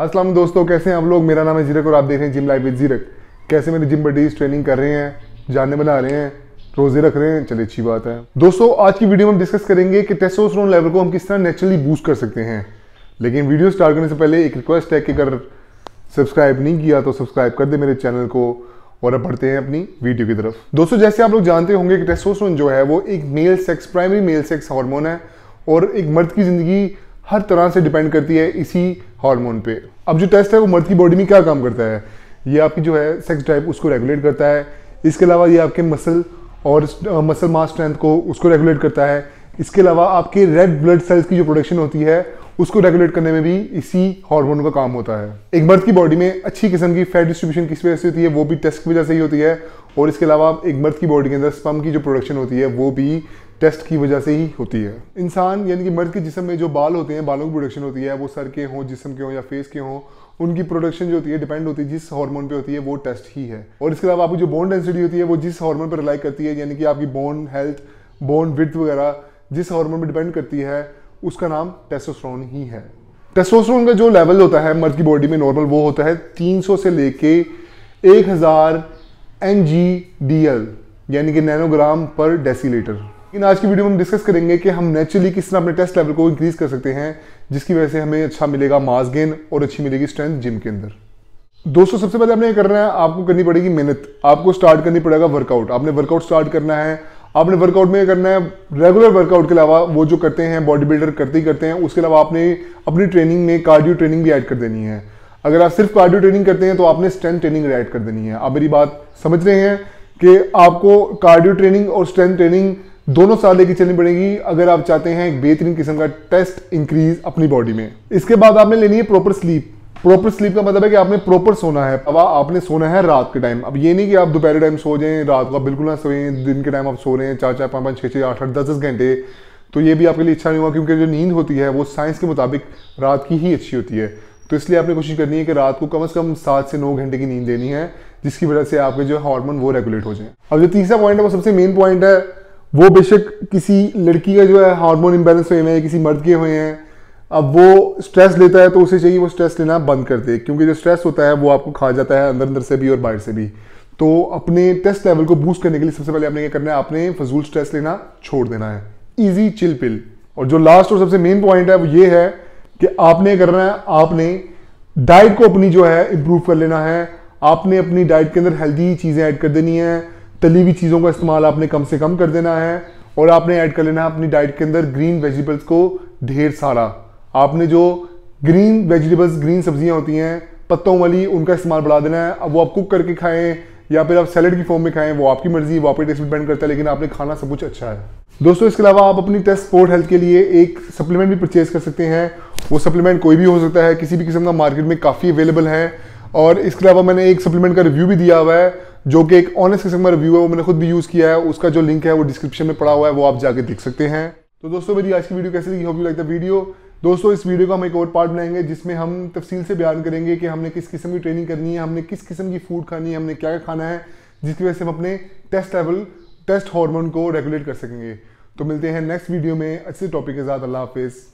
असलम दोस्तों कैसे हैं आप लोग मेरा नाम है जीरक और आप देख रहे हैं जिम लाइव विद जीरक कैसे मेरे जिम बडीज ट्रेनिंग कर रहे हैं जाने बना रहे हैं रोजे रख रहे हैं चलिए अच्छी बात है दोस्तों आज की वीडियो में हम डिस्कस करेंगे कि टेस्टोस्टेरोन लेवल को हम किस तरह नेचुरली बूस्ट कर सकते हैं लेकिन वीडियो स्टार्ट करने से पहले एक रिक्वेस्ट है कि अगर सब्सक्राइब नहीं किया तो सब्सक्राइब कर दे मेरे चैनल को और अब बढ़ते हैं अपनी वीडियो की तरफ दोस्तों जैसे आप लोग जानते होंगे कि टेस्टोस्टेरोन जो है वो एक male sex primary male sex hormone है और एक मर्द की ज़िंदगी हर तरह से डिपेंड करती है इसी हार्मोन पे अब जो टेस्ट है वो मर्द की बॉडी में क्या काम करता है ये आपकी जो है सेक्स ड्राइव उसको रेगुलेट करता है इसके अलावा ये आपके मसल और मसल मास स्ट्रेंथ को उसको रेगुलेट करता है इसके अलावा आपके रेड ब्लड सेल्स की जो प्रोडक्शन होती है उसको रेगुलेट करने में भी इसी हार्मोन का काम होता है एक मर्द की बॉडी में अच्छी किस्म की फैट डिस्ट्रीब्यूशन किस वजह से होती है वो भी टेस्ट की वजह से ही होती है और इसके अलावा एक मर्द की बॉडी के अंदर स्पम की जो प्रोडक्शन होती है वो भी टेस्ट की वजह से ही होती है इंसान यानी कि मर्द के जिसम में जो बाल होते हैं बालों की प्रोडक्शन होती है वो सर के हों जिसम के हों या फेस के हों उनकी प्रोडक्शन जो होती है डिपेंड होती है जिस हार्मोन पे होती है वो टेस्ट ही है और इसके अलावा आपकी जो बोन डेंसिटी होती है वो जिस हार्मोन पर रिलाई करती है यानी कि आपकी बोन हेल्थ बोन विथ वगैरह जिस हार्मोन पर डिपेंड करती है उसका नाम टेस्टोस्टेरोन ही है टेस्टोस्टेरोन का जो लेवल होता है मर्द की बॉडी में नॉर्मल वो होता है 300 से लेके 1000 एन यानी कि नैनोग्राम पर डेसीलेटर लेकिन आज की वीडियो में हम डिस्कस करेंगे कि हम नेचुरली किस तरह अपने टेस्ट लेवल को इंक्रीज कर सकते हैं जिसकी वजह से हमें अच्छा मिलेगा मास गेन और अच्छी मिलेगी स्ट्रेंथ जिम के अंदर दोस्तों सबसे पहले आपने करना है आपको करनी पड़ेगी मेहनत आपको स्टार्ट करनी पड़ेगा वर्कआउट आपने वर्कआउट स्टार्ट करना है आपने वर्कआउट में करना है रेगुलर वर्कआउट के अलावा वो जो करते हैं बॉडी बिल्डर करते ही करते हैं उसके अलावा आपने अपनी ट्रेनिंग में कार्डियो ट्रेनिंग भी ऐड कर देनी है अगर आप सिर्फ कार्डियो ट्रेनिंग करते हैं तो आपने स्ट्रेंथ ट्रेनिंग ऐड कर देनी है आप मेरी बात समझ रहे हैं कि आपको कार्डियो ट्रेनिंग और स्ट्रेंथ ट्रेनिंग दोनों साथ लेके चलनी पड़ेगी अगर आप चाहते हैं एक बेहतरीन किस्म का टेस्ट इंक्रीज अपनी बॉडी में इसके बाद आपने लेनी है प्रॉपर स्लीप प्रॉपर स्लीप का मतलब है कि आपने प्रॉपर सोना है अब आपने सोना है रात के टाइम अब ये नहीं कि आप दोपहर टाइम सो जाएं रात को आप बिल्कुल ना सोएं दिन के टाइम आप सो रहे हैं चार चार पाँच पाँच छः छः आठ आठ दस दस घंटे तो ये भी आपके लिए अच्छा नहीं हुआ क्योंकि जो नींद होती है वो साइंस के मुताबिक रात की ही अच्छी होती है तो इसलिए आपने कोशिश करनी है कि रात को कम अज कम सात से नौ घंटे की नींद देनी है जिसकी वजह से आपके जो हार्मोन वो रेगुलेट हो जाए अब जो तीसरा पॉइंट है वो सबसे मेन पॉइंट है वो बेशक किसी लड़की का जो है हार्मोन इम्बेलेंस हुए हैं किसी मर्द के हुए हैं अब वो स्ट्रेस लेता है तो उसे चाहिए वो स्ट्रेस लेना बंद कर दे क्योंकि जो स्ट्रेस होता है वो आपको खा जाता है अंदर अंदर से भी और बाहर से भी तो अपने टेस्ट लेवल को बूस्ट करने के लिए सबसे पहले आपने क्या करना है आपने फजूल स्ट्रेस लेना छोड़ देना है ईजी चिल पिल और जो लास्ट और सबसे मेन पॉइंट है वो ये है कि आपने करना है आपने डाइट को अपनी जो है इम्प्रूव कर लेना है आपने अपनी डाइट के अंदर हेल्दी चीज़ें ऐड कर देनी है तली हुई चीज़ों का इस्तेमाल आपने कम से कम कर देना है और आपने ऐड कर लेना है अपनी डाइट के अंदर ग्रीन वेजिटेबल्स को ढेर सारा आपने जो ग्रीन वेजिटेबल्स ग्रीन सब्जियां होती हैं पत्तों वाली उनका इस्तेमाल बढ़ा देना है अब वो आप कुक करके खाएं या फिर आप सैलड की फॉर्म में खाएं वो आपकी मर्जी वो आपके टेस्ट डिपेंड करता है लेकिन आपने खाना सब कुछ अच्छा है दोस्तों इसके अलावा आप अपनी टेस्ट स्पोर्ट हेल्थ के लिए एक सप्लीमेंट भी परचेज कर सकते हैं वो सप्लीमेंट कोई भी हो सकता है किसी भी किस्म का मार्केट में काफ़ी अवेलेबल है और इसके अलावा मैंने एक सप्लीमेंट का रिव्यू भी दिया हुआ है जो कि एक ऑनेस्ट किस्म का रिव्यू है वो मैंने खुद भी यूज़ किया है उसका जो लिंक है वो डिस्क्रिप्शन में पड़ा हुआ है वो आप जाके देख सकते हैं तो दोस्तों मेरी आज की वीडियो कैसी लगी hope you like the video दोस्तों इस वीडियो का हम एक और पार्ट बनाएंगे जिसमें हम तफसील से बयान करेंगे कि हमने किस किस्म की ट्रेनिंग करनी है हमने किस किस्म की फूड खानी है हमने क्या क्या खाना है जिसकी वजह से हम अपने टेस्ट लेवल टेस्ट हार्मोन को रेगुलेट कर सकेंगे तो मिलते हैं नेक्स्ट वीडियो में अच्छे टॉपिक के साथ अल्लाह हाफिज़